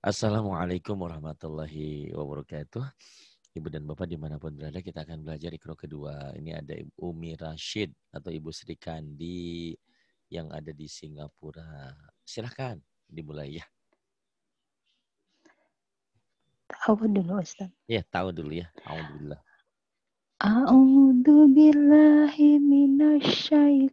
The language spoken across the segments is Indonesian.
Assalamualaikum warahmatullahi wabarakatuh. Ibu dan Bapak dimanapun berada, kita akan belajar ikro kedua. Ini ada Ibu Umi Rashid atau Ibu Sri Kandi yang ada di Singapura. Silahkan dimulai ya. Tahu dulu Ustaz. Ya, tahu dulu ya. Alhamdulillah. A'udhu billahi minasy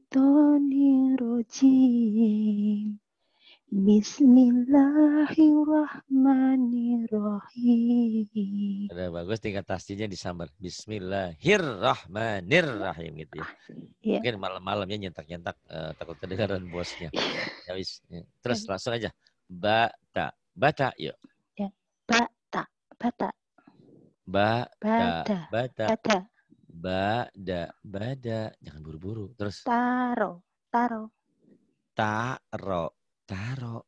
Bismillahirrahmanirrahim. Ada bagus tingkat di disambar. Bismillahirrahmanirrahim gitu ya. Yeah. Mungkin malam-malamnya nyentak-nyentak eh, takut kedengaran bosnya. Iya. ya, Terus iya. langsung aja. Bata. Bata yuk. Ya. Bata. Bata. Ba bata. Bata. Bata. Bada. Bada. Jangan buru-buru. Terus. Taro. Taro. Taro. Taro.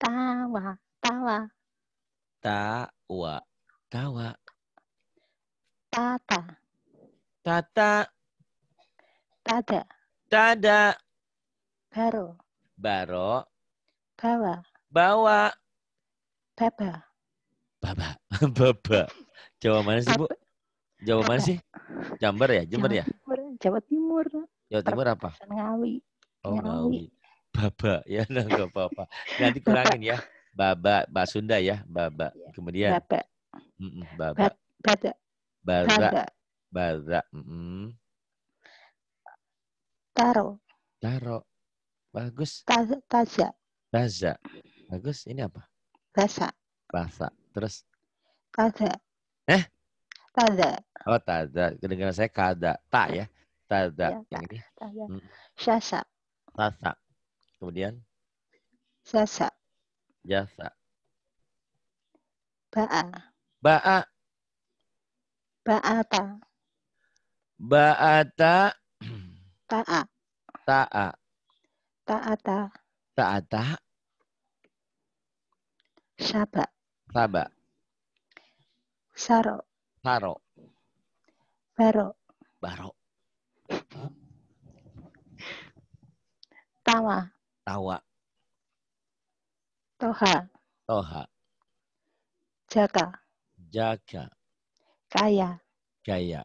Tawa, tawa. Tawa, tawa. Tata. Tata. Tada. Tada. Baro. Baro. Bawa. Bawa. Baba. Baba. Baba. Jawa mana sih, Bu? Jawa mana sih? Jember ya, Jember ya? Jawa Timur. Jawa Timur apa? Ngawi. Oh, Ngawi baba ya enggak nggak apa-apa nanti kurangin ya baba bahasa Sunda ya baba iya. kemudian baba mm -mm, baba bada bada bada mm taro taro bagus taza taza Taza. bagus ini apa basa basa terus taza eh taza oh taza kedengaran saya kada ta ya taza ya, yang ini ta, Hmm. Ya. Syasa. sasa Kemudian? Jasa. Jasa. Ba'a. Ba'a. Ba'ata. Ba'ata. Ta'a. Ta'a. Ta'ata. Ta'ata. Saba. Saba. Saro. Saro. Baro. Baro. Tawa. Tawa. Toha. Toha. Jaga. Jaga. Kaya. Kaya.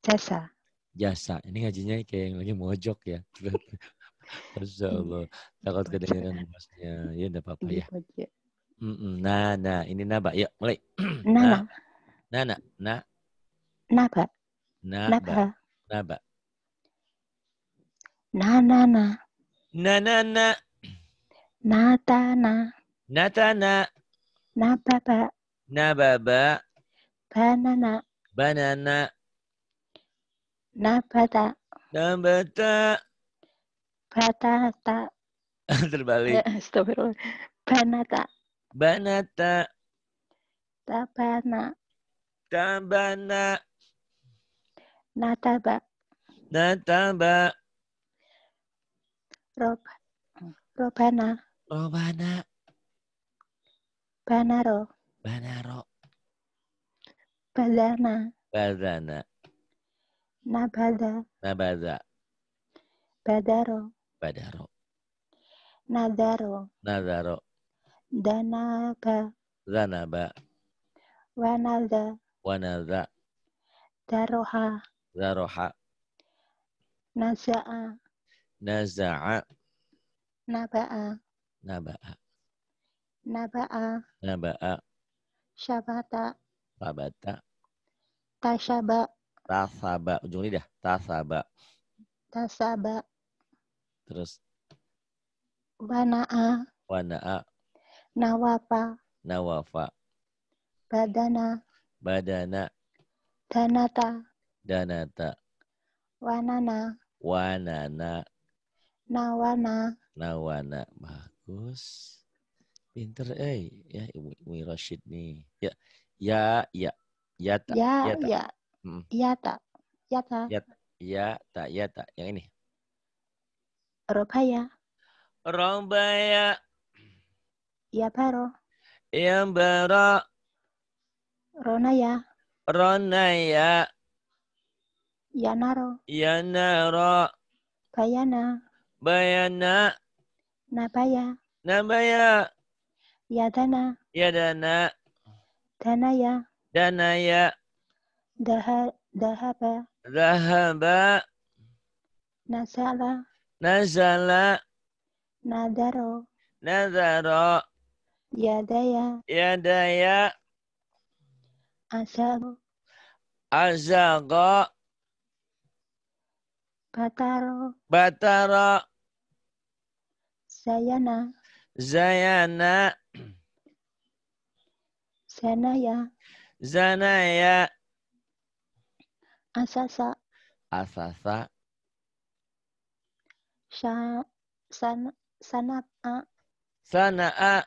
Jasa. Jasa. Ini ngajinya kayak yang lagi mojok ya. Masya Allah. Takut kedengaran bosnya. Ya enggak apa-apa ya. Iya, nah, nah. Ini nabak yuk mulai. Nana. Nah. Nana. Na. Naba. Naba. Naba. Naba. Na, na, na. Na na na. na na baba na na Banana. Banana. Nabata. Nabata. Batata. Terbalik. Astagfirullah. Banata. Banata. Tabana. Tabana. Nataba. Nataba. Rob. Hmm. Robana. Robana. Banaro. Banaro. Badana. Badana. Nabada. Nabada. Badaro. Badaro. Nadaro. Nadaro. Danaba. Danaba. wanada wanada Daroha. Daroha. Naza'a. Naza'a. Naba'a. Naba'a. Naba'a. Naba'a. Syabata. Sabata. Tasaba. Tasaba. Ujung lidah. Tasaba. Tasaba. Terus. Wana'a. Wana'a. Nawafa. Nawafa. Badana. Badana. Danata. Danata. Wanana. Wanana. Nawana. Nawana. Bagus. Pinter eh ya Ibu, Ibu Rashid nih. Ya ya ya ya tak ya ya tak. Ya, hmm. ya tak. Ya tak. Ya, ya tak ya tak. Yang ini. Robaya. Robaya. Ya baro. Ya baro. Ronaya. Ronaya. Ya, naro, ya, Bayana. Bayana. Nabaya. Nabaya. Yadana. Yadana. Dana ya, Danaya. Daha, dahaba. Dahaba. Nazala. Nazala. Nadaro. Nadaro. Yadaya. Yadaya. Azago. Azago. Bataro. Bataro. Zayana. Zayana. Zanaya. Zanaya. Asasa. Asasa. Sha, sana, sana'a. Sana'a.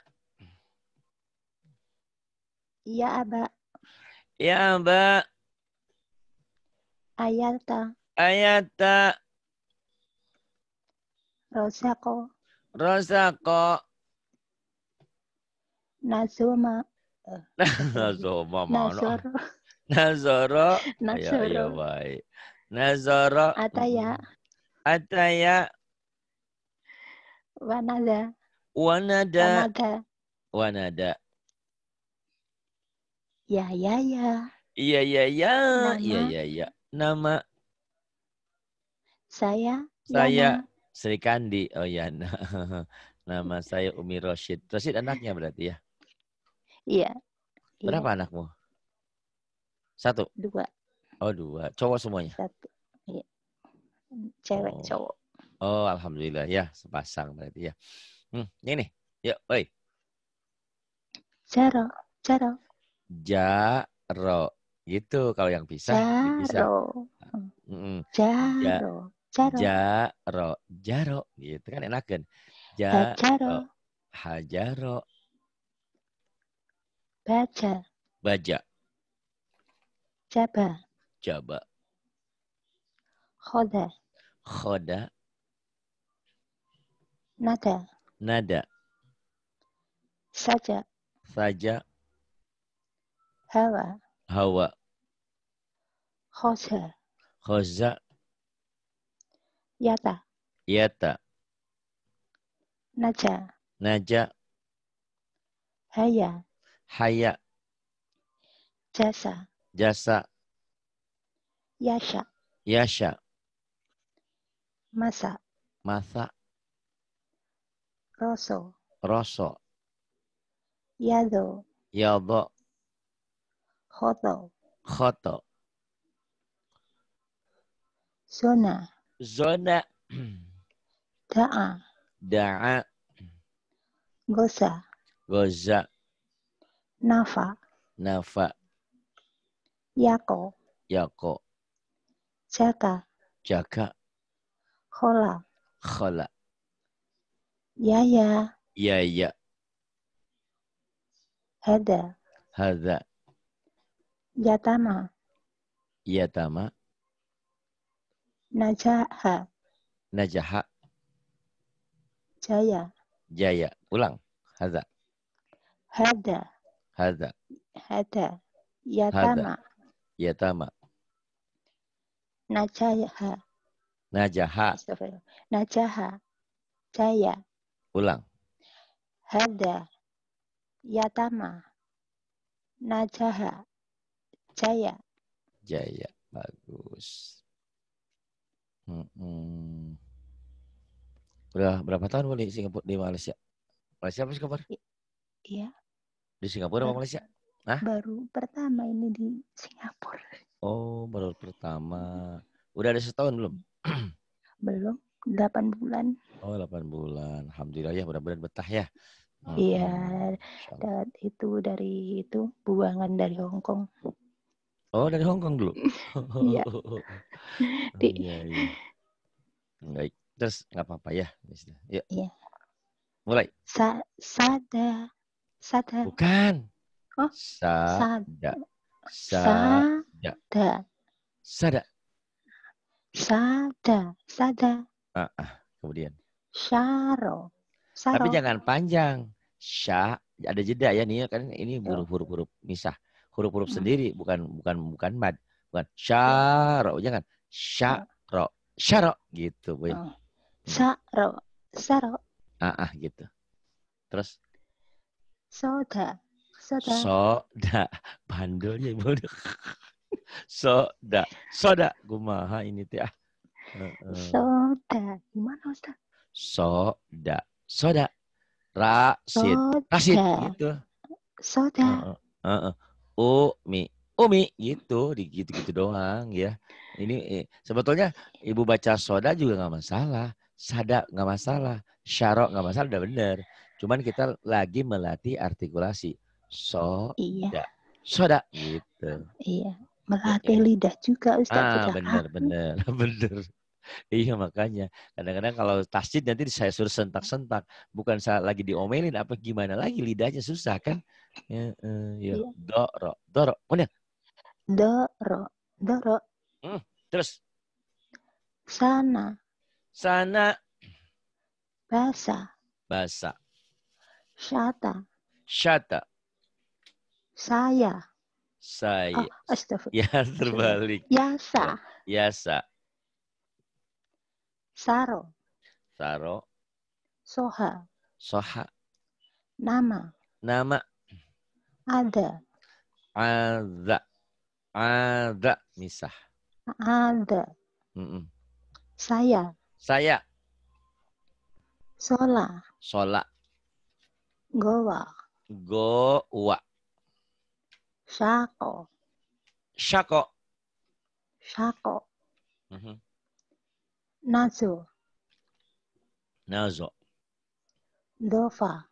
Ya aba. Ya aba. Ayata. Ayata. Rosako. Razako. Nazoma. Nazoma mana? Nazoro. Nazoro. Ya, ya baik. Nazoro. Ataya. Hmm. Ataya. Wanada. Wanada. Wanada. Wanada. Ya, ya, ya. Iya, iya, iya. Iya, iya, iya. Nama. Saya. Saya. Yana. Sri Kandi. Oh iya Nama saya Umi Rashid. Rashid anaknya berarti ya? Iya. iya. Berapa iya. anakmu? Satu? Dua. Oh dua. Cowok semuanya? Satu. Iya. Cewek oh. cowok. Oh alhamdulillah ya sepasang berarti ya. Hmm, ini nih. Yuk, oi. Jaro, jaro. Jaro. Gitu kalau yang pisah. Jaro. Bisa. Mm Jaro. Jaro. Jaro. Jaro. Gitu kan enak kan. Ja Jaro. Hajaro. Baja. Baja. Jaba. Jaba. Khoda. Khoda. Nada. Nada. Saja. Saja. Hawa. Hawa. Khosa. Khosa. Yata. Yata. Naja. Naja. Haya. Haya. Jasa. Jasa. Yasha. Yasha. Masa. Masa. Rosso. Rosso. Yado. Yado. Khoto. Khoto. Zona. Zona. Da'a. Da'a. Goza. Goza. Nafa. Nafa. Yako. Yako. Jaka, Jaka, Khola. Khola. Yaya. Yaya. Hada. Hada. Yatama. Yatama. Najaha. Najaha. Jaya. Jaya. Ulang. Hada. Hada. Hada. Hada. Yatama. Hada. Yatama. Najaha. Najaha. Najaha. Jaya. Ulang. Hada. Yatama. Najaha. Jaya. Jaya. Bagus. Hmm. Udah berapa tahun boleh di Singapura di Malaysia? Malaysia apa Singapura? Iya. Di Singapura apa Malaysia? Hah? Baru pertama ini di Singapura. Oh, baru pertama. Udah ada setahun belum? belum, delapan bulan. Oh, delapan bulan. Alhamdulillah ya, mudah-mudahan betah ya. Iya, hmm. itu dari itu buangan dari Hongkong Kong. Oh dari Hong Kong dulu. Iya. oh, Iya, iya. Baik. Terus nggak apa-apa ya. Ya. Iya. Mulai. Sa sada. Sada. Bukan. Oh. Sa sada. Sada. Sada. Sada. Sada. Sada. Ah, ah. Kemudian. Syaro. Syaro. Tapi jangan panjang. Sya ada jeda ya nih kan ini iya. huruf-huruf misah huruf-huruf hmm. sendiri, bukan bukan bukan mad, bukan syaro, jangan syaro, syaro gitu, Bu. Oh. Syaro, syaro. Ah, ah gitu. Terus soda, soda. Soda, bandelnya Ibu. soda, soda, gumaha ini teh. Ah? Soda, gimana Ustaz? Soda, soda. Rasid. Rasid gitu. Soda. Uh, uh, uh, uh. Umi. Umi gitu, gitu-gitu doang ya. Ini eh, sebetulnya ibu baca soda juga nggak masalah, sada nggak masalah, syarok nggak masalah, udah bener. Cuman kita lagi melatih artikulasi iya. soda, soda gitu. Iya, melatih lidah juga Ustaz. Ah, bener, bener, bener. Iya makanya kadang-kadang kalau tasjid nanti saya suruh sentak-sentak bukan saya lagi diomelin apa gimana lagi lidahnya susah kan Ya, uh, ya. Doro. Doro. Mana? Doro. Doro. Hmm, terus? Sana. Sana. basa basa Syata. Syata. Saya. Saya. Oh, astagfirullah. Ya, terbalik. Yasa. Ya, yasa. Saro. Saro. Soha. Soha. Nama. Nama. Ada. Ada. Ada misah. Ada. Mm -mm. Saya. Saya. Sola. Sola. Goa. Goa. Shako. Shako. Shako. Mm -hmm. Nazo. Nazo. Dofa.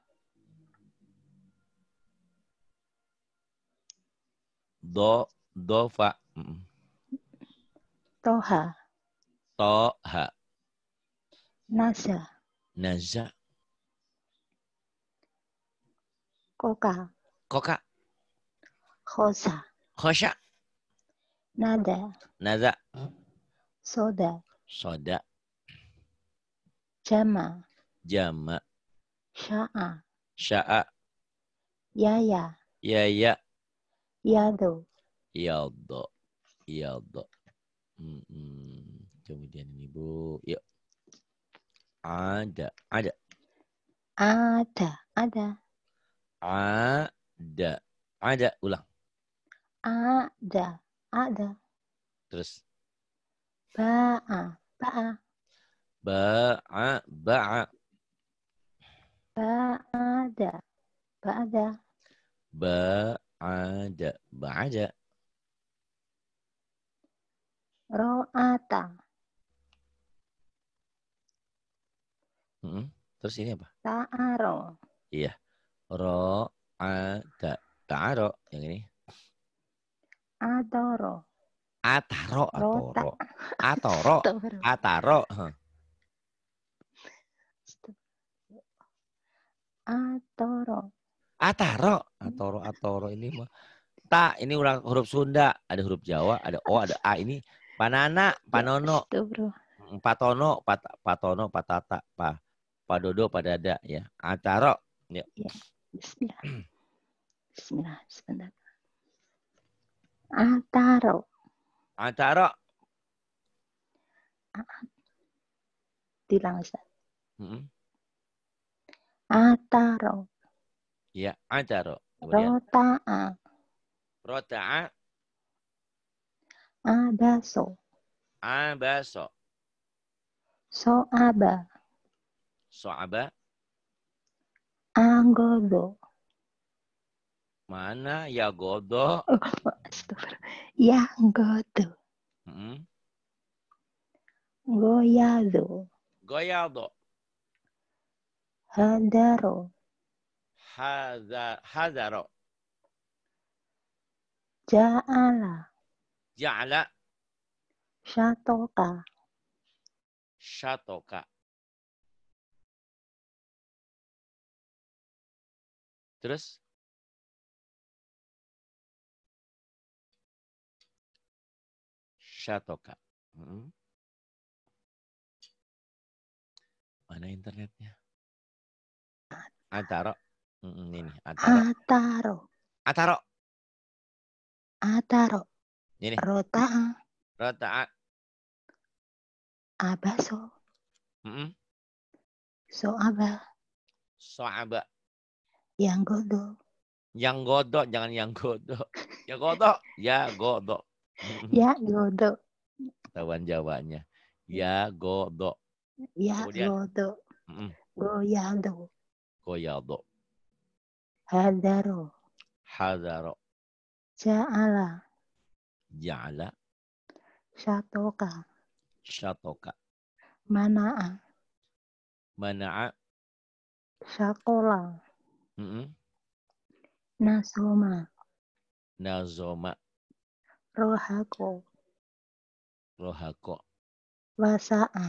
do do fa toha toha nasa nasa coca coca khosa khosa nada nada soda soda jama jama sha'a, sha'a, yaya yaya Yado. Yado. Yado. Mm Kemudian ini Bu, yuk. Ada, ada. Ada, ada. Ada, ada. Ulang. Ada, ada. Terus. Ba'a, ba'a. Ba'a, ba'a. Ba'ada, ba'ada. Ba'ada ada ba'ada ro'ata hmm. terus ini apa ta'aro iya ro'ada ta'aro yang ini adoro ataro atoro atoro ataro atoro Ataro, Atoro, Atoro ini mah. Ta, ini ulang huruf Sunda, ada huruf Jawa, ada O, ada A ini. Panana, Panono. Itu, Bro. Mm, Patono, pat, Patono, Patata, Pa, Padodo, Padada ya. Ataro. Ya. ya. Bismillah. Bismillah, sebentar. Ataro. Ataro. Tilang Ustaz. Hmm. Ataro. Ya, ajaro. Rota'a. Rota'a. Abaso. Abaso. So'aba. So'aba. Anggodo. Mana ya godo? ya godo. Hmm? Goyado. Goyado. Hadaro. Hadara. Ja'ala. Ja'ala. Shatoka, shatoka. Terus? shatoka. Hmm. Mana internetnya? Antara. Mm, ini Ataro. Ataro. Ataro. Ataro. Ini. Rota. so, Abaso. Mm -mm. So aba. Yang godo. Yang godo, jangan yang godo. Ya godo, ya godo. ya godo. Tawan Jawanya. Ya godo. Ya Kemudian, godo. Mm -mm. Goyado. Goyado. Hadaro. Hadaro. Ja'ala. Ja'ala. shatoka shatoka Mana'a. Mana'a. Shakola. Mm -hmm. Nazoma. Nazoma. Rohako. Rohako. Wasa'a.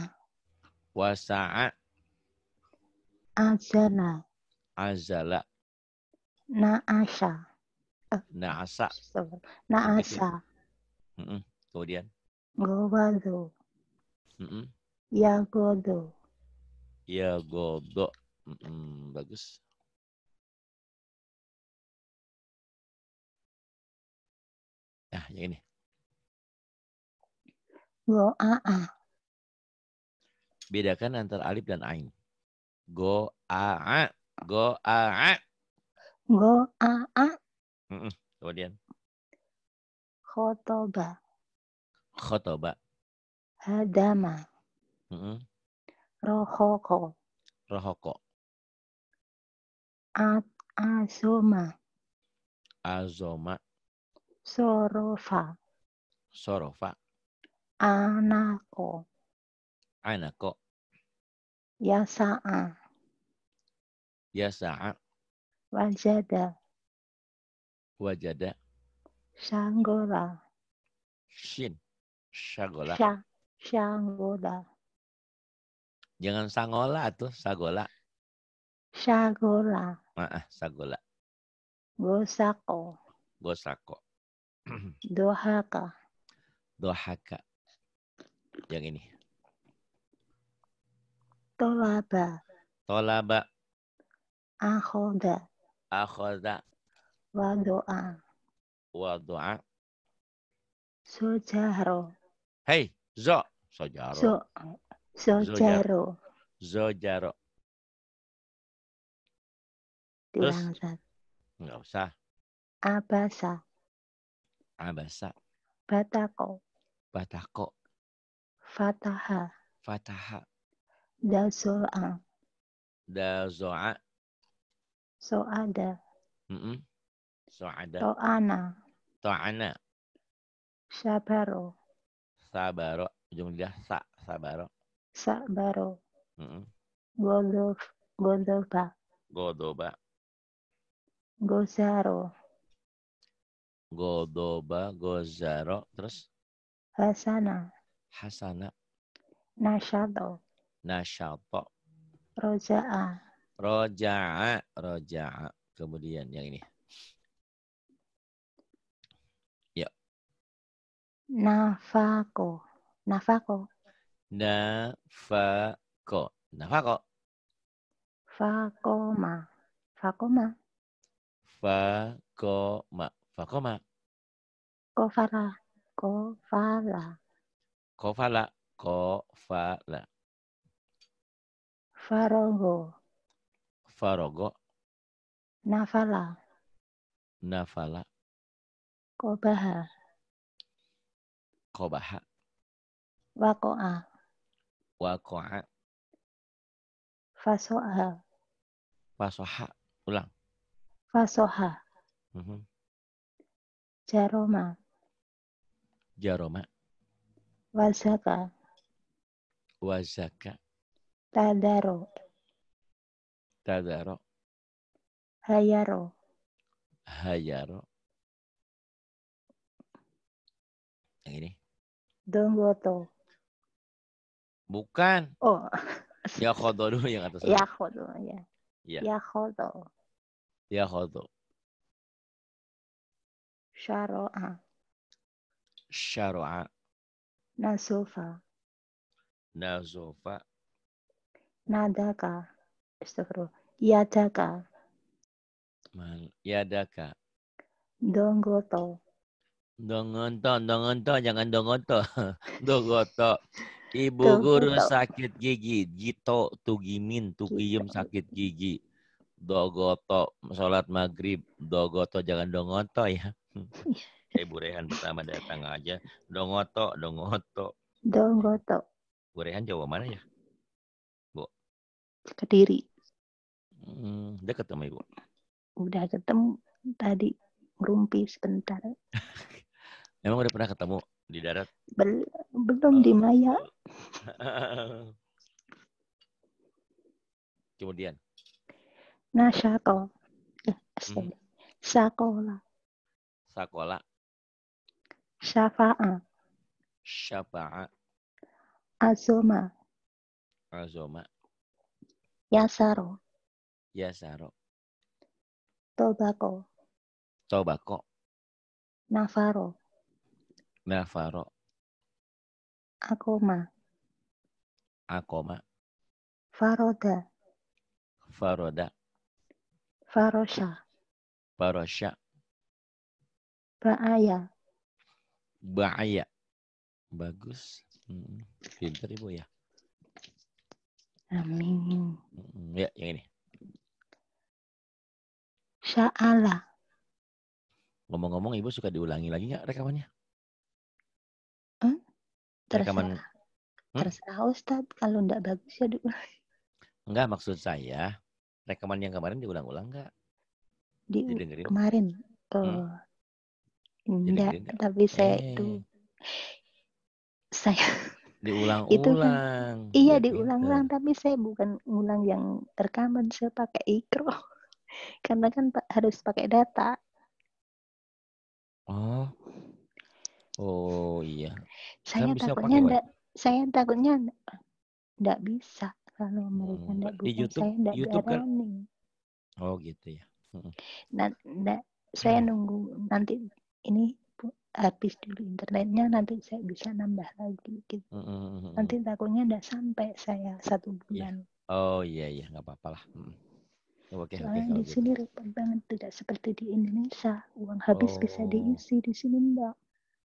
Wasa'a. Azala. Azala. Naasa. Eh, Naasa. Naasa. Mm -mm. Kemudian. Gowado. Mm -mm. Yagodo. Yagodo. Mm -mm. Bagus. Nah, yang ini. Go a a. Bedakan antara alif dan ain. Go a a. Go a a go a a kemudian khotoba khotoba hadama rohoko rohoko at azoma azoma sorofa sorofa anako anako yasa'a yasa'a Wajada. Wajada. Shangola. Shin. shangola Sha, shangola. Jangan sangola atau sagola. Sagola. Maaf, sagola. Gosako. Gosako. Dohaka. Dohaka. Yang ini. Tolaba. Tolaba. Ahoda doa, wa doa, sojaro hei zo sojaro zo sojaro zojaro Terus, nggak usah. Abasa. Abasa. Batako. Batako. Fataha. Fataha. Dazoa. Dazoa. So ada. Mm -mm. So ada. So ana. So ana. Sabaro. Sabaro. Ujung jasa sa. Sabaro. Sabaro. Mm -mm. Godof. Godoba. Godoba. Gozaro. Godoba, Gozaro, terus? Hasana. Hasana. Nashato. Nashato. Roja'a. Roja'a, roja'a. Kemudian yang ini. Ya. Nafako, nafako. Nafako, nafako. Fakoma, fakoma. Fakoma, fakoma. kofala kofala Kofala, kofala. Farogo, Farogo. Nafala. Nafala. Kobaha. Kobaha. Wako'a. Wako'a. Fasoha. Fasoha. Ulang. Fasoha. Mm -hmm. Jaroma. Jaroma. Wazaka. Wazaka. Tadaro. Tadaro. Hayaro. Hayaro. Yang ini. Dongoto. Bukan. Oh. Yakodo dulu yang atas. Ya iya. khodo. ya. Ya. Ya khodo. Sharo'a. Sharo'a. Nasofa. Nasofa. Nadaka. Astagfirullah. Iya, daka, Man, iya, daka. Dongoto. Dongonto, dongonto, jangan dongonto. dongoto. Ibu dongoto. guru sakit gigi. Jito tugimin, tugiyem sakit gigi. Dogoto, sholat maghrib. Dogoto, jangan dongonto ya. Eh, Bu Rehan pertama datang aja. Dongoto, dongoto. Dongoto. Bu Rehan jawab mana ya? Bu? Kediri. Hmm, udah ketemu Ibu? Udah ketemu tadi rumpi sebentar. Emang udah pernah ketemu di darat? Bel belum oh. di Maya. Kemudian? Nah, Eh, hmm. Sakola. Sakola. Syafa'a. Syafa'a. Azoma. Azoma. Yasaro. Ya Saro. Tobako. Tobako. Navarro. Navarro. Akoma. Akoma. Faroda. Faroda. Farosha. Farosha. Baaya. Baaya. Bagus. Hmm. Pinter ibu ya. Amin. Ya, yang ini. Sha'ala. Ngomong-ngomong Ibu suka diulangi lagi nggak rekamannya? Hmm? Terserah. Rekaman... Hmm? Terserah Ustadz, kalau nggak bagus ya diulangi. Enggak, maksud saya rekaman yang kemarin diulang-ulang nggak? Di Didengerin. kemarin. Hmm. Oh. Hmm? Enggak, tapi saya eh. itu saya diulang-ulang. Kan- iya gitu. diulang-ulang, tapi saya bukan ngulang yang rekaman, saya pakai ikro karena kan harus pakai data. Oh. Oh iya. Kan saya kan takutnya enggak saya takutnya enggak bisa kalau mereka enggak hmm. di YouTube, saya enggak YouTube kan. Oh gitu ya. Hmm. Nah, enggak, saya hmm. nunggu nanti ini habis dulu internetnya nanti saya bisa nambah lagi gitu. Hmm. hmm, hmm nanti takutnya enggak sampai saya satu iya. bulan. Yeah. Oh iya iya nggak apa-apa lah. Hmm. Oke, Soalnya okay, di gitu. sini repot banget tidak seperti di Indonesia. Uang habis oh. bisa diisi di sini enggak.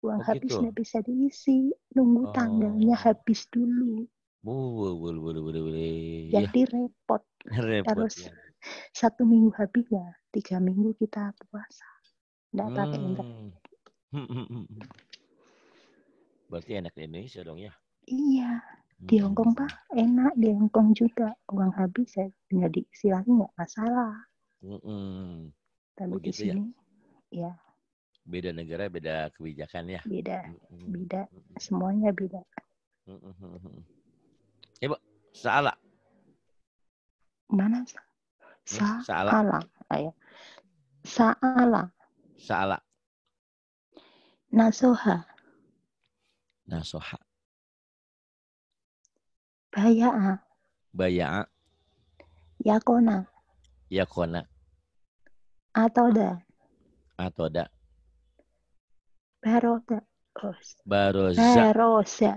Uang oh, habis gitu? bisa diisi, nunggu oh. tanggalnya habis dulu. Boleh, boleh, boleh, boleh, boleh. Iya. Jadi ya. repot. repot. Terus ya. satu minggu habis ya, tiga minggu kita puasa. Hmm. Enggak hmm. pakai hmm, internet. Hmm, Berarti enak di Indonesia dong ya? Iya di hmm. Hongkong pak enak di Hongkong juga uang habis saya tinggal di silang nggak masalah mm-hmm. tapi oh, di gitu ya? sini ya? ya beda negara beda kebijakan ya beda hmm. beda hmm. semuanya beda mm-hmm. Eh, salah mana sa salah ayah ya. salah salah nasoha nasoha Baya'a. Baya'a. Yakona. Yakona. Atoda. Atoda. Baroda. Baroza. Baroza.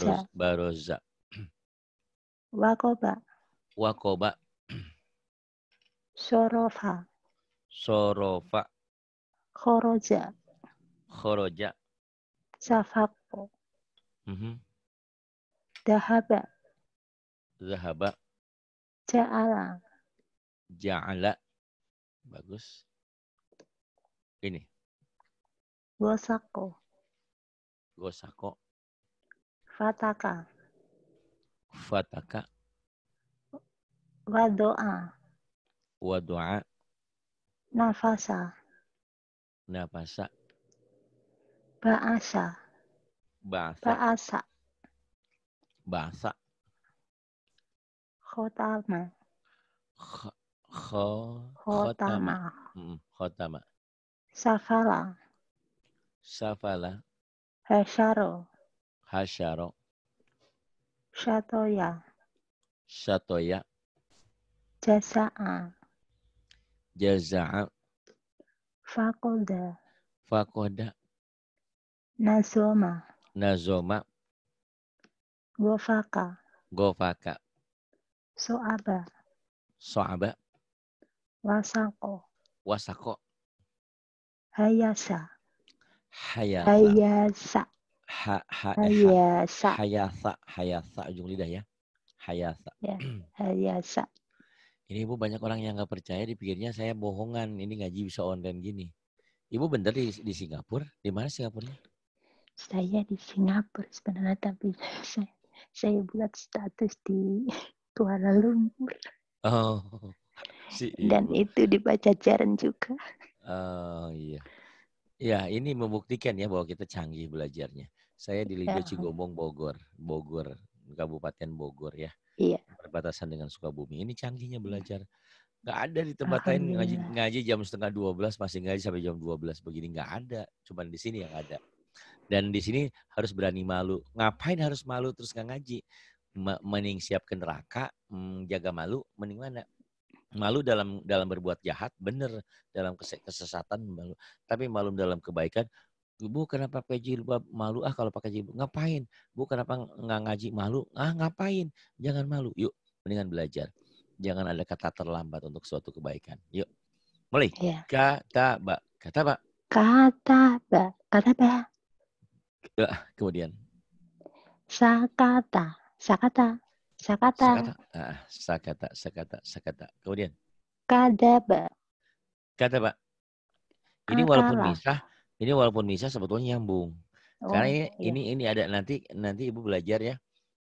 Baroza. Baroza. Wakoba. Wakoba. Sorofa. Sorofa. Khoroja. Khoroja. Safako. Mm -hmm. Dahaba. Dahaba. Ja'ala. Ja'ala. Bagus. Ini. Gosako. Gosako. Fataka. Fataka. Wadoa. Wadoa. Nafasa. Nafasa. Ba'asa. Ba'asa. Ba'asa bahasa? Khotama. kho khotama. khotama. Safala. Safala. Hasyaro. Hasyaro. satoya satoya Jaza'a. Jaza'a. Fakoda. Fakoda. Nazoma. Nazoma. Gofaka. Gofaka. Soaba. Soaba. Wasako. Wasako. Hayasa. Hayasa. Hayasa. Ha, ha, hayasa. Hayasa. Hayasa. Ujung lidah ya. Hayasa. Ya, hayasa. Ini Ibu banyak orang yang nggak percaya dipikirnya saya bohongan. Ini ngaji bisa online gini. Ibu bener di, di Singapura? Di mana Singapura? Saya di Singapura sebenarnya tapi saya saya buat status di Kuala Lumpur. Oh. Si Dan itu dibaca Pajajaran juga. Oh iya. Ya, ini membuktikan ya bahwa kita canggih belajarnya. Saya di Lido ya. Cigombong Bogor, Bogor, Kabupaten Bogor ya. Iya. Perbatasan dengan Sukabumi. Ini canggihnya iya. belajar. Gak ada di tempat lain ngaji, ngaji jam setengah dua belas masih ngaji sampai jam dua belas begini nggak ada. Cuman di sini yang ada. Dan di sini harus berani malu. Ngapain harus malu terus nggak ngaji? Mending siapkan neraka, mm, jaga malu, mending mana? Malu dalam dalam berbuat jahat, bener dalam kesesatan malu. Tapi malu dalam kebaikan, Bu kenapa pakai jilbab malu ah kalau pakai jilbab ngapain? Bu kenapa nggak ngaji malu? Ah ngapain? Jangan malu. Yuk mendingan belajar. Jangan ada kata terlambat untuk suatu kebaikan. Yuk mulai. Ya. Kata ba kata ba kata ba kata ba Iya, kemudian. Sakata, sakata, sakata. Sakata, ah, sakata, sakata, sakata. Kemudian. Kadaba. Kadaba. Ini walaupun misah, ini walaupun misah sebetulnya nyambung. Oh, Karena ini iya. ini ini ada nanti nanti ibu belajar ya.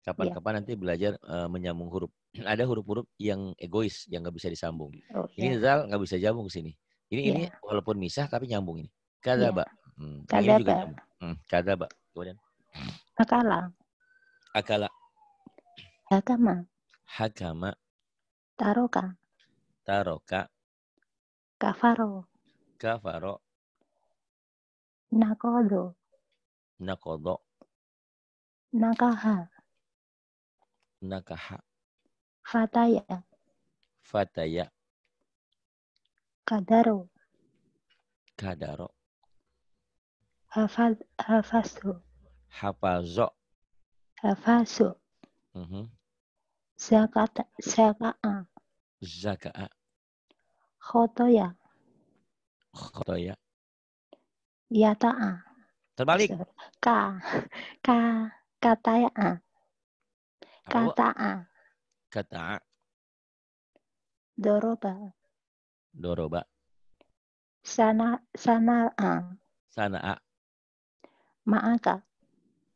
Kapan-kapan iya. nanti belajar uh, menyambung huruf. ada huruf-huruf yang egois yang nggak bisa disambung. Oh, ini iya. zal nggak bisa jambung ke sini. Ini ini iya. walaupun misah tapi nyambung ini. Kadaba kada ba Hmm. ba hmm, Kemudian. Akala. Akala. Hakama. Hakama. Taroka. Taroka. Kafaro. Kafaro. Nakodo. Nakodo. Nakaha. Nakaha. Fataya. Fataya. Kadaro. Kadaro. Hafaz, hafazu. Hafazo. Hafazu. Mm -hmm. Zakata, zakaa. Zakaa. Khotoya. Khotoya. Yata'a. Terbalik. Ka. Ka. Kata'a. Kata'a. Kata'a. Doroba. Doroba. Sana, sana'a. Sana'a. Ma'aka.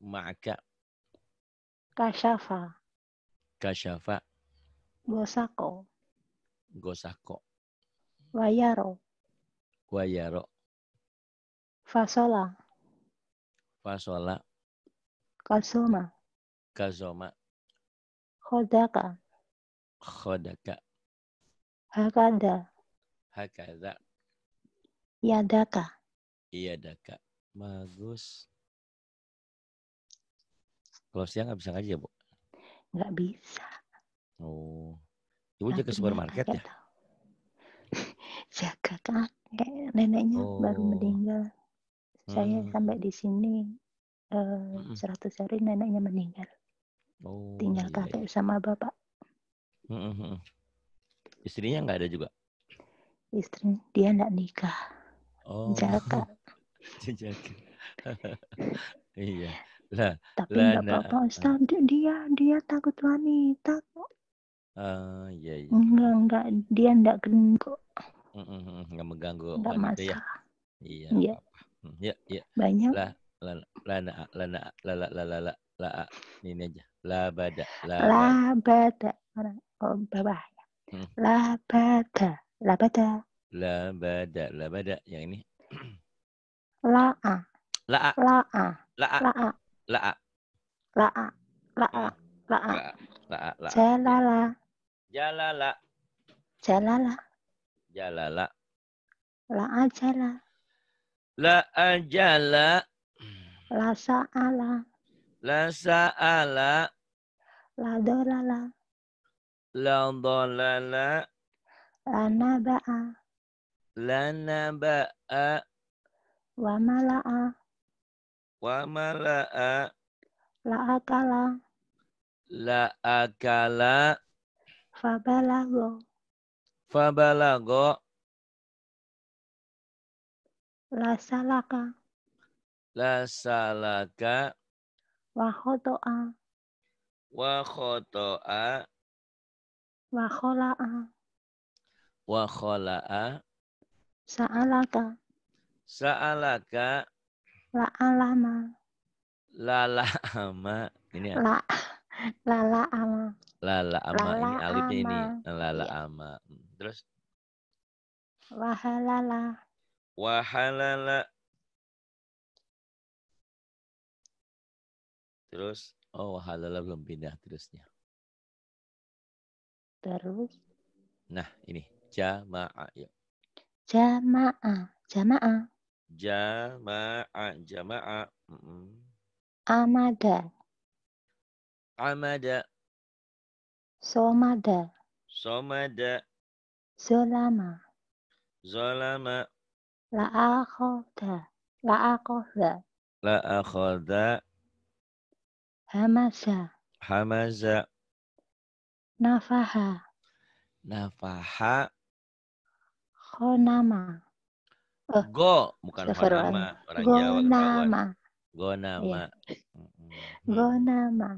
Ma'aka. Kasyafa. Kasyafa. Gosako. Gosako. Wayaro. Wayaro. Fasola. Fasola. Kasoma. Kasoma. Khodaka. Khodaka. Hakada. Hakada. Yadaka. Yadaka. Bagus. Kalau siang nggak bisa ngaji ya, Bu? Nggak bisa. Oh. Ibu jaga supermarket ya? jaga kakek, neneknya oh. baru meninggal. Saya hmm. sampai di sini uh, eh, 100 hari neneknya meninggal. Oh, Tinggal iya, iya. kakek sama bapak. Hmm, hmm. Istrinya nggak ada juga? Istri dia nggak nikah. Oh. Jaga. jaga. iya. Lah, Tapi lah, nggak nah, apa-apa Ustaz, ah, ah. dia dia takut wanita kok. uh, iya iya. Enggak, enggak, dia enggak ganggu. Mm-mm, mengganggu oh, Enggak wanita gitu ya. masalah. Iya. Iya. Ya, ya. Banyak Lah. lana lana Lala. Nah, Lala. la la la la ini aja. La bada la la bada orang oh, berbahaya. Hmm. la bada la bada la bada yang ini. laa, la a la a la a, la a La, la, la, la, la, la, la Jalala. Jalala. Jalala. la la, la jala. La sa'ala. La sa'ala. La dolala. La dolala. La naba'a. La naba'a. Wa mala'a wa mala'a la akala la akala fabalago fabalago la salaka la salaka wa khotoa wa sa'alaka sa'alaka Ya? la ama. Ini apa? La, ama. la, ama. ini alifnya ini. Lala'ama. ama. Hmm. Terus? Wahalala. Wahalala. Terus? Oh, wahalala belum pindah terusnya. Terus? Nah, ini. jamaah ya. Jamaah. Jamaah. Jama'a, jama'a. Mm -mm. Amada. Amada. Somada. Somada. Zolama. Zolama. La'akhoda. La'akhoda. La'akhoda. Hamaza. Hamaza. Nafaha. Nafaha. Khonama. Oh. Go bukan Honama, orang iya. go nama. Go nama. Go nama.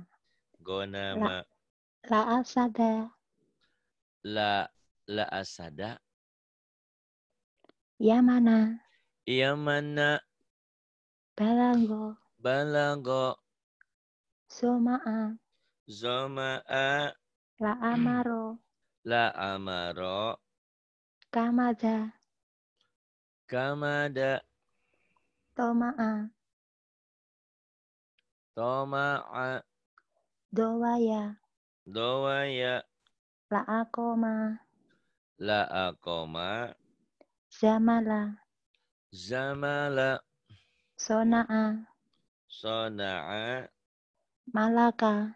Go nama. La, asada. La la asada. Ya mana? Ya mana? Balango. Balango. Zoma'a. a. La amaro. La amaro. Kamada. Kamada. Toma'a. Toma'a. Dowaya. Dowaya. La'akoma. La'akoma. Zamala. Zamala. Sona'a. Sona'a. Malaka.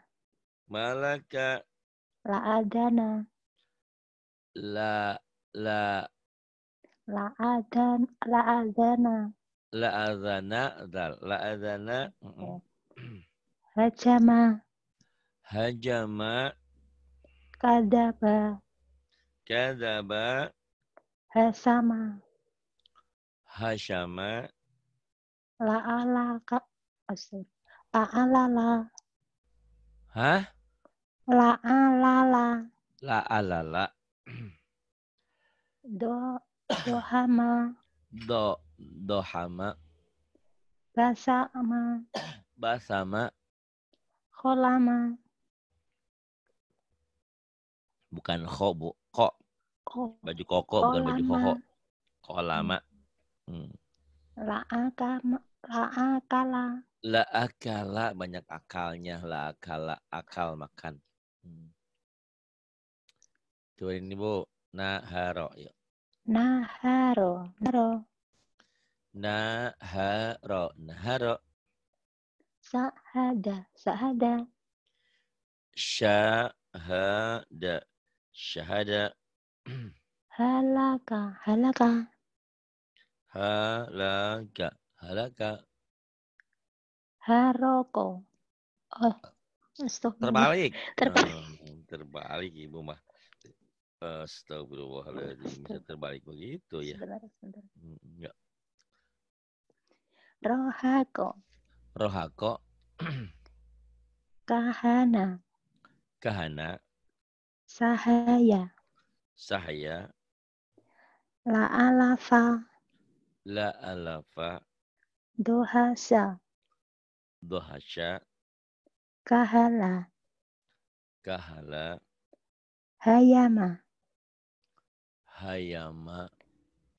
Malaka. La'adana. La, la, La adan la adana. La adana dal la adana. Okay. Hajama. Hajama. Kadaba. Kadaba. Hasama. Hasama. La'ala ka. Oh, La'ala la. Hah? La'ala la. ala la. Do Dohama. Do dohama. Basama. Basama. Kolama. Bukan kho, Bu. Ko. ko. Baju koko ko bukan baju koko. Kolama. Hmm. La akama. La akala. La akala banyak akalnya. La akala akal makan. Hmm. Coba ini Bu. haro yuk. Naharo. Naharo. Naharo. Naharo. Sahada. Sahada. Syahada. Syahada. Halaka. Halaka. Halaka. Halaka. Haroko. Oh, Terbalik. Terbalik. Hmm, terbalik Ibu mah. Astagfirullahaladzim, bisa terbalik begitu ya. Sebentar, sebentar. Hmm, enggak. Rohako. Rohako. Kahana. Kahana. Sahaya. Sahaya. La alafa. La alafa. Dohasya. Dohasya. Kahala. Kahala. Hayama hayama.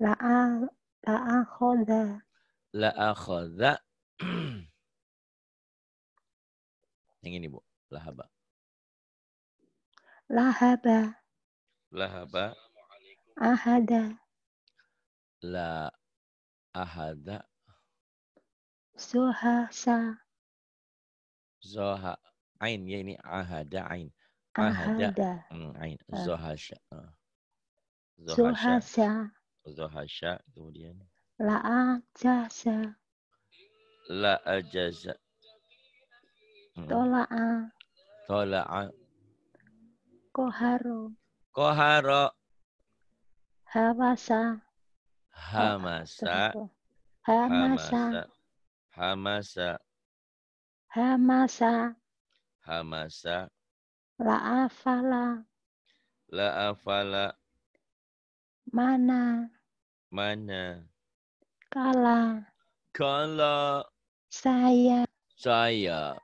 La'a la'akhoda. La'akhoda. Yang ini, Bu. Lahaba. Lahaba. Lahaba. Ahada. La ahada. sa Zoha. Ain. Ya ini ahada ain. Ahada. ahada. Hmm, ain. Zohasa. Uh. Zohasha, Zohasha kemudian. La'ajasa. La'ajaza. Hmm. Tola'a. Tola'a. Koharo. Koharo. Hamasa. Hamasa. Hamasa. Hamasa. Hamasa. Hamasa. La'afala. La'afala. Mana? Mana? Kala. Kala. Saya. Saya.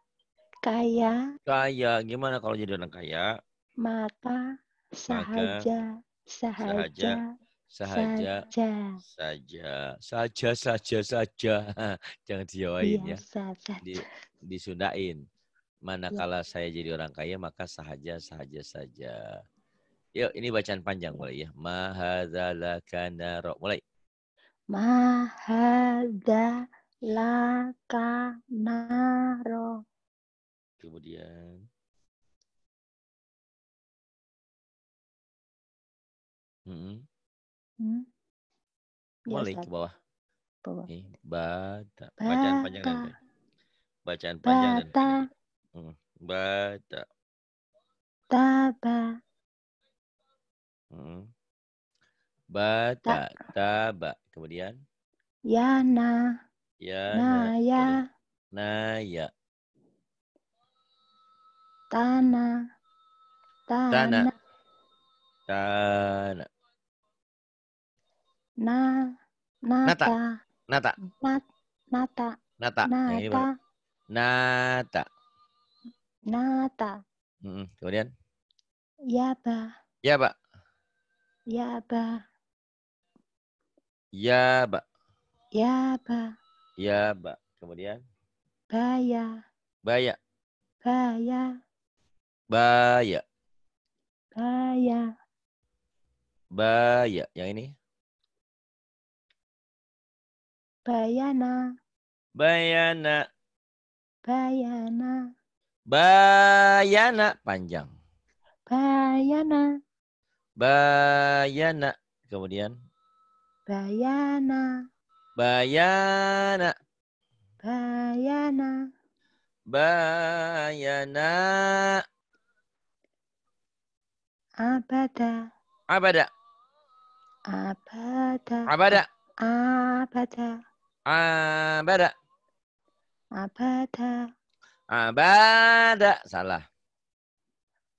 Kaya. Kaya. Gimana kalau jadi orang kaya? Maka sahaja. Sahaja. sahaja sahaja saja saja saja saja jangan diawain iya, ya Di, disundain manakala ya. saya jadi orang kaya maka sahaja sahaja saja Yuk, ini bacaan panjang mulai ya. Mahadzalakana ro. Mulai. Mahadzalakana ro. Kemudian Hmm. Hmm. Ya, mulai ya, ke bawah. bawah. Eh, bata. Bacaan panjang dan Bacaan panjang bata. dan hmm. Bata. Taba. Hmm. Bata, Kemudian? Yana. Yana. Naya. Naya. Tanah. Tanah. Tanah. Na. Nata. Nata. Nata. Nata. Nata. Nah, Nata. Nata. Nata. Hmm, kemudian? Ya, Pak. Ya, Pak. Ya ba. Ya ba. Ya ba. Ya ba. Kemudian? Baya. Baya. Baya. Baya. Baya. Baya. Yang ini? Bayana. Bayana. Bayana. Bayana panjang. Bayana. Bayana. Kemudian. Bayana. Bayana. Bayana. Bayana. Abada. Abada. Abada. Abada. Abada. Abada. Abada. Abada. Salah.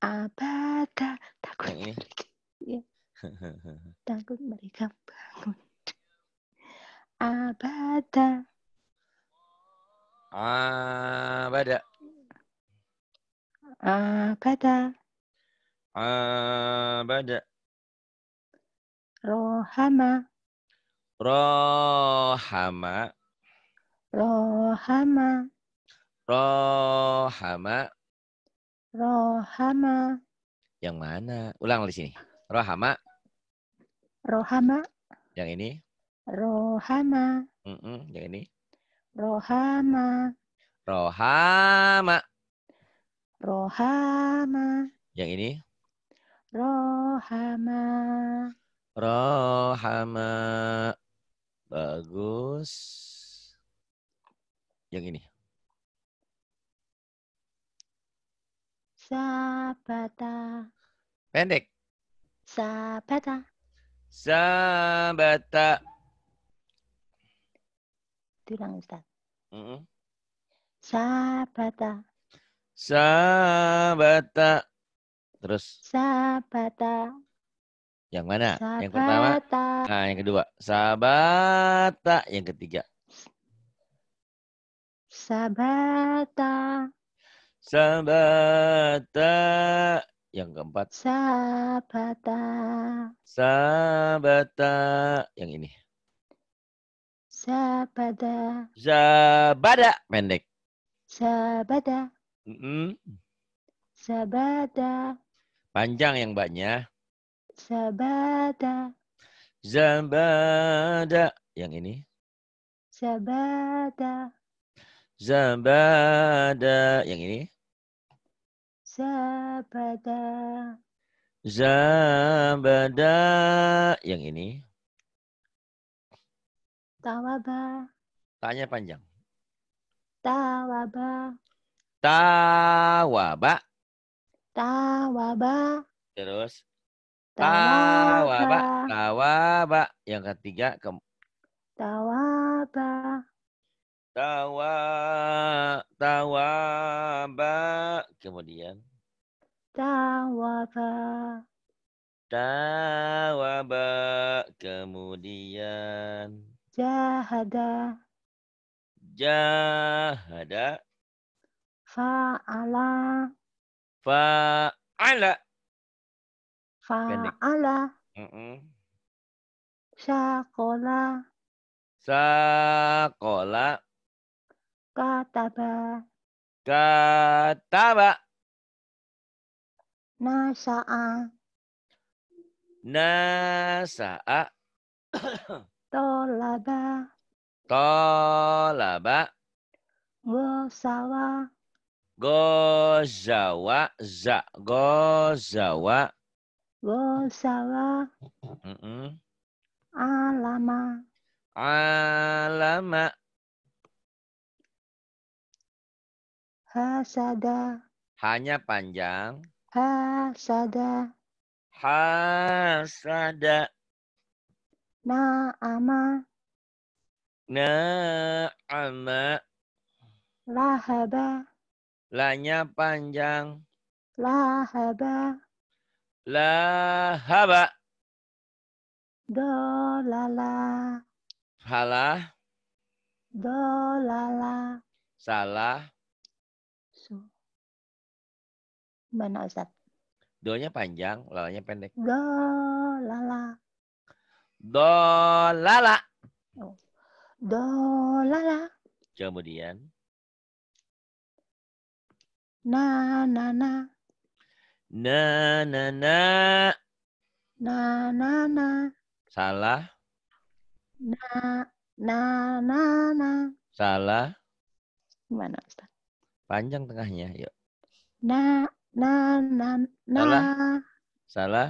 Abada. Takut. Yang ini ya. Bangun mereka bangun. Abada. Abada. Abada. Abada. Rohama. Rohama. Rohama. Rohama. Rohama. Yang mana? Ulang di sini. Rohama. Rohama. Yang ini? Rohama. Mm -mm, yang ini? Rohama. Rohama. Rohama. Yang ini? Rohama. Rohama. Bagus. Yang ini? Sabata. Pendek. Sabata. Sabata. Tulang Ustaz. Mm -hmm. Sabata. Sabata. Terus. Sabata. Yang mana? Sabata. Yang pertama. Nah, yang kedua. Sabata. Yang ketiga. Sabata. Sabata. Yang keempat. Sabata. Sabata. Yang ini. Sabada. Sabada. Pendek. Sabada. Mm -mm. Sabada. Panjang yang banyak Sabada. Zabada. Yang ini. Sabada. Zabada. Yang ini. Zabada. Zabada. Yang ini. Tawaba. Tanya panjang. Tawaba. Tawaba. Tawaba. Terus. Tawaba. Tawaba. Yang ketiga. Ke... Tawaba. Tawa. Tawaba. Kemudian. Tawaba. Tawaba. Kemudian. Jahada. Jahada. Fa'ala. Fa'ala. Fa'ala. Sakola. Sakola. Kataba. Kataba. Nasa'a. Nasa'a. Tolaba. Tolaba. Gosawa. Gozawa. Za. Gozawa. Gozawa. Mm -mm. Alama. Alama. Hasada. Hanya panjang. Hasada. Hasada. Na'ama. Na'ama. Lahaba. Lanya panjang. Lahaba. Lahaba. Dolala. Halah. Dolala. Salah. Mana Ustaz? Doanya panjang, lalanya pendek. Do lala. Do lala. Oh. Do lala. Kemudian. Na na na. Na na na. Na na na. Salah. Na na na na. Salah. mana Ustaz? Panjang tengahnya, yuk. Na Na na na. Salah. Salah.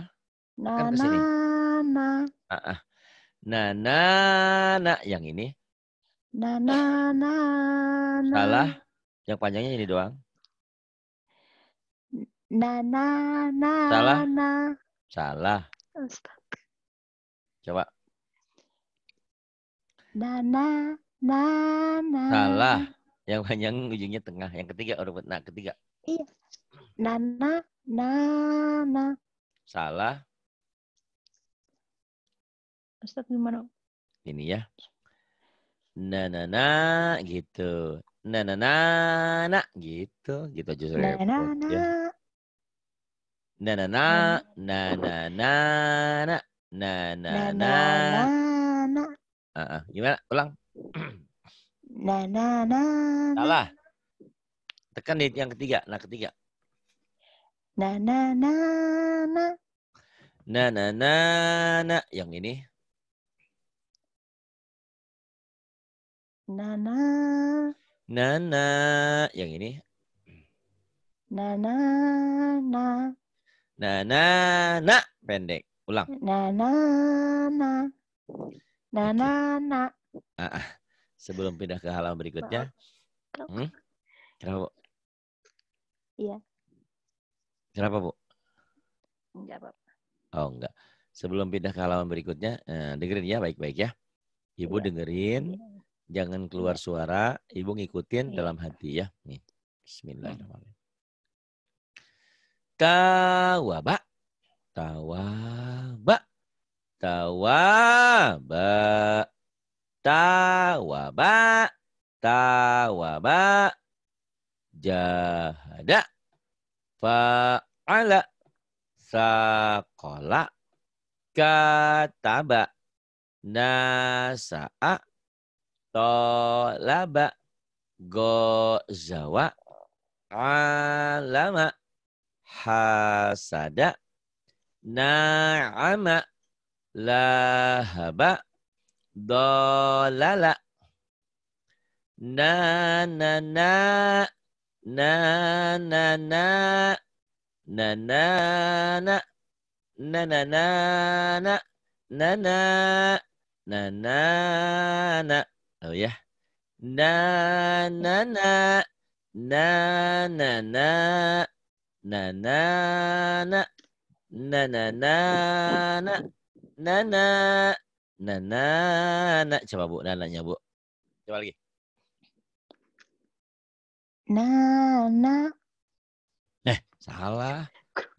Na kan na na. Ah, ah. Na na na yang ini. Na na na. Salah. Yang panjangnya ini doang. Na na na. Salah. Salah. Coba. Na na na na. Salah. Yang panjang ujungnya tengah. Yang ketiga buat oh, nak ketiga. Iya. Nana, Nana. Salah. Ustaz gimana? Ini ya. Nana na na gitu. Nana nana na na gitu. Gitu aja repot na, na, na. ya. Na na na na na ah, na na na na na na. Ah, gimana? Ulang. Na na na. Salah. Tekan di yang ketiga, nah ketiga. Na na na na. Na na na na. Yang ini. Na na. Na na. Yang ini. Na na na. Na na na. Pendek. Ulang. Na na na. Na na na. Ah, ah. Sebelum pindah ke halaman berikutnya. Hmm? Kenapa? Iya. Kenapa, Bu? Enggak, Pak. Oh, enggak. Sebelum pindah ke halaman berikutnya, eh, dengerin ya baik-baik ya. Ibu ya. dengerin, ya. jangan keluar ya. suara, Ibu ngikutin ya. dalam hati ya. Nih. Bismillahirrahmanirrahim. Tawaba. Tawaba. Tawaba. Tawaba. Tawaba. Jahada. Fa ala sakola kataba nasa'a tolaba gozawa alama hasada na'ama lahaba dolala na na na na na na na na na na na na na na na na oh ya na na na na na na coba bu nananya bu coba lagi na Salah.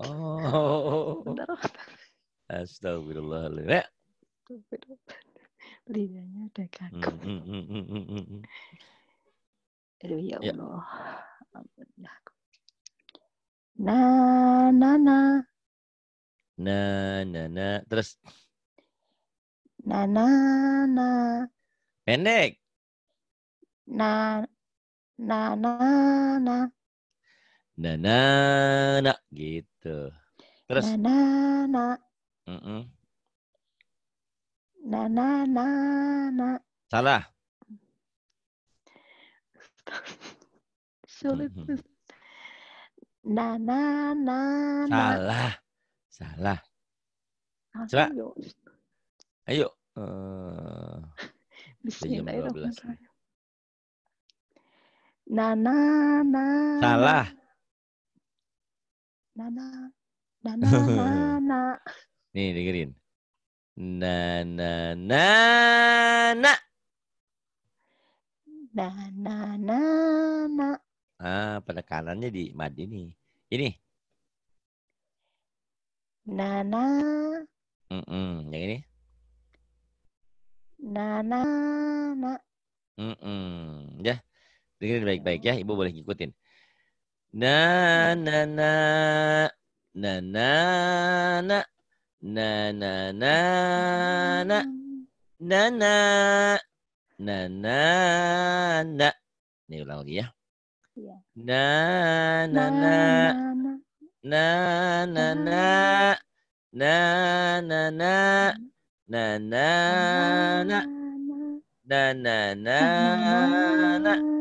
Oh. Bentar, bentar. Astagfirullahaladzim. Lidahnya udah kaku. Hmm, hmm, hmm, hmm, Aduh ya Allah. Ya. Na na na. Na na na. Terus. Na na na. Pendek. Na na na na na na na gitu. Terus na na na. Mm -mm. Na na na na. Salah. Sulit. Mm -hmm. Na na na na. Salah. Salah. Coba. Ayo. Uh, Bismillahirrahmanirrahim. Na na na. Salah. Nana, Nana, Nana. Nih dengerin. nana, nana, nana, nana, nana. na na na. Ah, penekanannya di mad ini. Ini. nana. na. Mm -mm. Yang ini. Nana, nana. na. Mm -mm. Ya, dengerin baik-baik ya. Ibu boleh ngikutin. na na na na na na na na na na na na na na na na na. ulang lagi na na na na na na na na na na na na na na na na na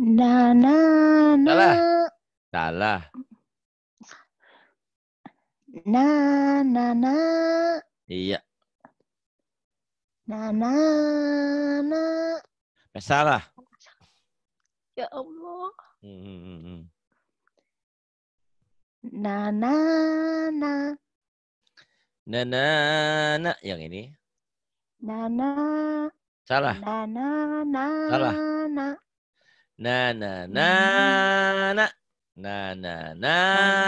na na na Salah. Salah. Na na na. Iya. Na na na. Salah. Ya Allah. Hmm, hmm, hmm, hmm. Na na na. Na na na yang ini. Na na. Salah. Na na na. Salah. Na. Hmm. Na na na na. Hmm. Na na na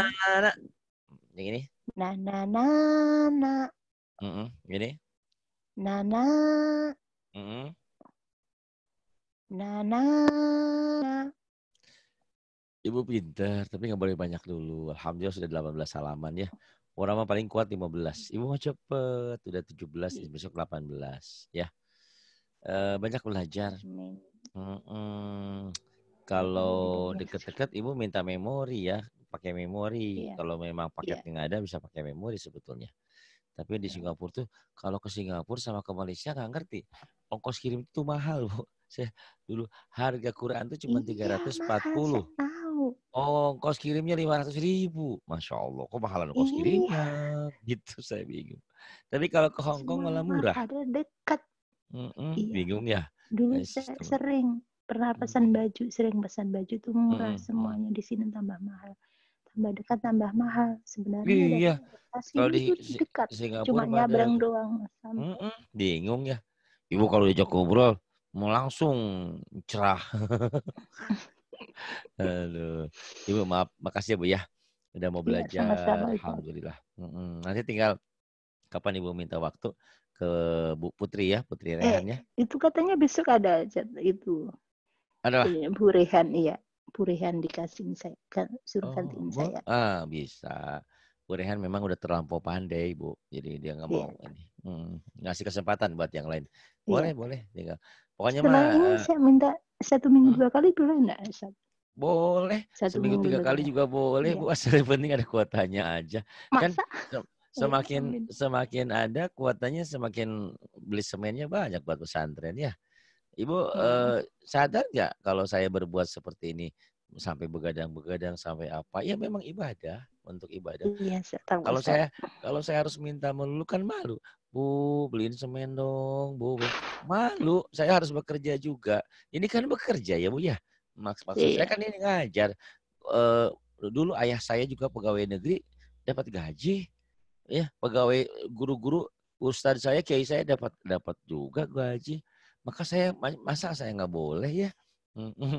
na. na ini. Na na na na. Mm -mm. Gini. Na na. Mm -mm. Na na. Ibu pinter, tapi nggak boleh banyak dulu. Alhamdulillah sudah 18 salaman ya. Orang mah paling kuat 15. Ibu mau cepet, udah 17, iya. besok 18 ya. Eh, banyak belajar. Kalau iya. deket-deket ibu minta memori ya, pakai memori. Iya. Kalau memang paketnya nggak iya. ada bisa pakai memori sebetulnya. Tapi di iya. Singapura tuh kalau ke Singapura sama ke Malaysia nggak ngerti. Ongkos kirim itu mahal, Bu. Saya dulu harga Quran tuh cuma iya, tiga ratus empat puluh. Oh, ongkos kirimnya lima ratus ribu. Masya Allah, kok mahalan ongkos iya. kirimnya? Gitu saya bingung. Tapi kalau ke Hong Kong malah murah. Ada dekat Mm-hmm. Iya. Bingung ya. Dulu saya sering pernah pesan baju, sering pesan baju tuh murah mm-hmm. semuanya di sini tambah mahal. Tambah dekat tambah mahal sebenarnya. Iya. Kalau di dekat Singapura cuma nyabrang doang. mm Bingung ya. Ibu kalau diajak ngobrol mau langsung cerah. Aduh. Ibu maaf, makasih ya Bu ya. Udah mau iya, belajar. Ya, Alhamdulillah. mm Nanti tinggal kapan Ibu minta waktu, ke Bu Putri ya, Putri eh, Rehan ya. itu katanya besok ada itu. Ada iya, Bu Rehan iya. Bu Rehan dikasih saya kan suruh oh, gantiin bu, saya. Ah, bisa. Bu Rehan memang udah terlampau pandai, Bu. Jadi dia nggak iya. mau yeah. ini. Hmm, ngasih kesempatan buat yang lain. Iya. Boleh, yeah. boleh. Tinggal. Pokoknya Setelah mah ini eh, saya minta satu minggu hmm. dua kali boleh enggak, Ustaz? Boleh. Satu Seminggu tiga kali juga boleh, iya. Bu. Asal penting ada kuotanya aja. Kan Masa? Kan Iya, semakin ya, semakin ada kuotanya semakin beli semennya banyak buat pesantren ya. Ibu hmm. eh, sadar nggak kalau saya berbuat seperti ini sampai begadang-begadang sampai apa? Ya memang ibadah untuk ibadah. Iya, saya tahu, kalau saya kalau saya harus minta melulu kan malu. Bu, beliin semen dong, Bu. Malu, saya harus bekerja juga. Ini kan bekerja ya, Bu ya. Maksud, maksud iya. saya kan ini ngajar. Eh, dulu ayah saya juga pegawai negeri dapat gaji ya pegawai guru-guru ustadz saya kiai saya dapat dapat juga gaji maka saya masa saya nggak boleh ya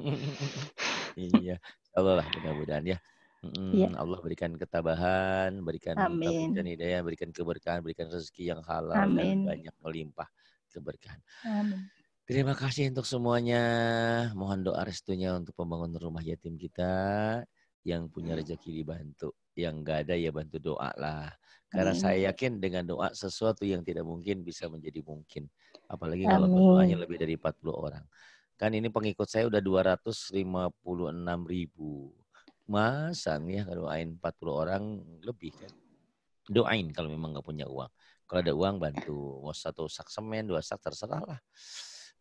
iya Allah lah mudah ya Mm, Allah berikan ketabahan, berikan dan hidayah, berikan keberkahan, berikan rezeki yang halal Amin. dan banyak melimpah keberkahan. Amin. Terima kasih untuk semuanya. Mohon doa restunya untuk pembangunan rumah yatim kita yang punya rezeki dibantu yang nggak ada ya bantu doa lah. Karena Amin. saya yakin dengan doa sesuatu yang tidak mungkin bisa menjadi mungkin. Apalagi kalau doanya lebih dari 40 orang. Kan ini pengikut saya udah 256 ribu. Masa nih ya doain 40 orang lebih kan? Doain kalau memang nggak punya uang. Kalau ada uang bantu. Mau satu sak semen, dua sak terserah lah.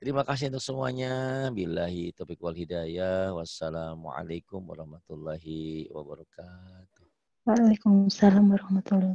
Terima kasih untuk semuanya. Bilahi topik wal hidayah. Wassalamualaikum warahmatullahi wabarakatuh. Waalaikumsalam warahmatullahi